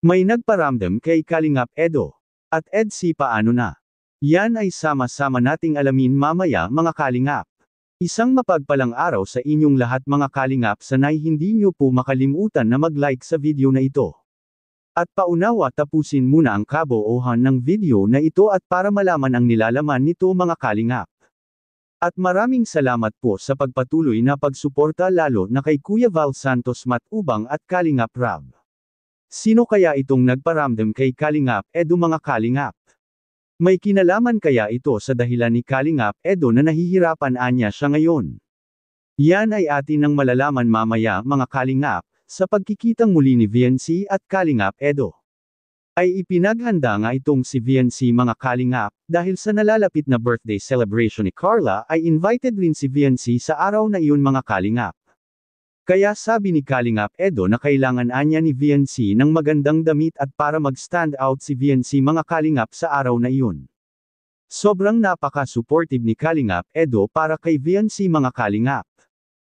May nagparamdam kay Kalingap Edo. At Ed si paano na. Yan ay sama-sama nating alamin mamaya mga Kalingap. Isang mapagpalang araw sa inyong lahat mga Kalingap sanay hindi nyo po makalimutan na mag-like sa video na ito. At paunawa tapusin muna ang kaboohan ng video na ito at para malaman ang nilalaman nito mga Kalingap. At maraming salamat po sa pagpatuloy na pagsuporta lalo na kay Kuya Val Santos Matubang at Kalingap Rab. Sino kaya itong nagparamdam kay Kalingap Edo mga Kalingap? May kinalaman kaya ito sa dahilan ni Kalingap Edo na nahihirapan anya siya ngayon? Yan ay atin ang malalaman mamaya mga Kalingap, sa pagkikitang muli ni VNC at Kalingap Edo. Ay ipinaghanda nga itong si VNC mga Kalingap, dahil sa nalalapit na birthday celebration ni Carla ay invited rin si VNC sa araw na iyon mga Kalingap. Kaya sabi ni Kalingap Edo na kailangan anya ni VNC ng magandang damit at para mag-stand out si VNC mga Kalingap sa araw na iyon. Sobrang napaka-supportive ni Kalingap Edo para kay VNC mga Kalingap.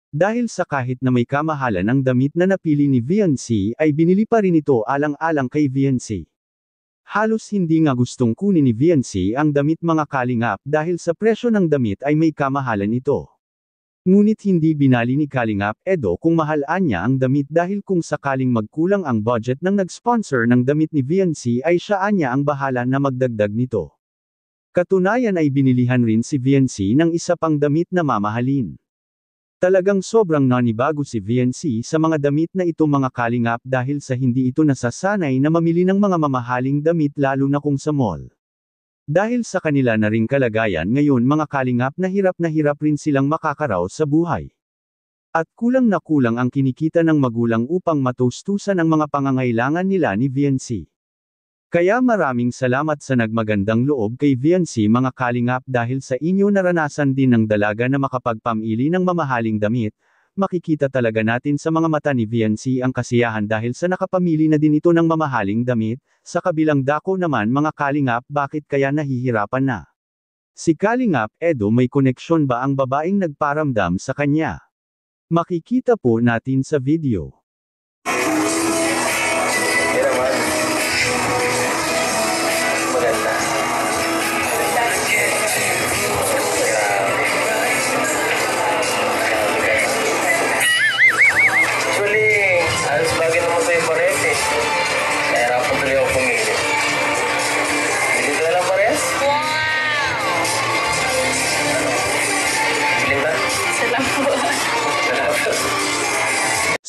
Dahil sa kahit na may kamahalan ang damit na napili ni VNC ay binili pa rin ito alang-alang kay VNC. Halos hindi nga gustong kunin ni VNC ang damit mga Kalingap dahil sa presyo ng damit ay may kamahalan ito. Ngunit hindi binali ni Kalingap Edo kung mahalaan niya ang damit dahil kung sakaling magkulang ang budget ng nag-sponsor ng damit ni VNC ay siya niya ang bahala na magdagdag nito. Katunayan ay binilihan rin si VNC ng isa pang damit na mamahalin. Talagang sobrang nanibago si VNC sa mga damit na ito mga kalingap dahil sa hindi ito nasasanay na mamili ng mga mamahaling damit lalo na kung sa mall. Dahil sa kanila na ring kalagayan ngayon mga kalingap na hirap na hirap rin silang makakaraw sa buhay. At kulang na kulang ang kinikita ng magulang upang matustusan ang mga pangangailangan nila ni VNC. Kaya maraming salamat sa nagmagandang loob kay VNC mga kalingap dahil sa inyo naranasan din ng dalaga na makapagpamili ng mamahaling damit, makikita talaga natin sa mga mata ni VNC ang kasiyahan dahil sa nakapamili na din ito ng mamahaling damit, sa kabilang dako naman mga kalingap bakit kaya nahihirapan na. Si Kalingap Edo may koneksyon ba ang babaeng nagparamdam sa kanya? Makikita po natin sa video.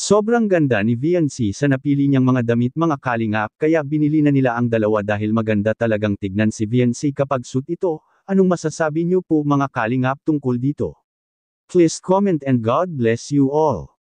Sobrang ganda ni VNC sa napili niyang mga damit mga kalingap kaya binili na nila ang dalawa dahil maganda talagang tignan si VNC kapag suit ito. Anong masasabi niyo po mga kalingap tungkol dito? Please comment and God bless you all.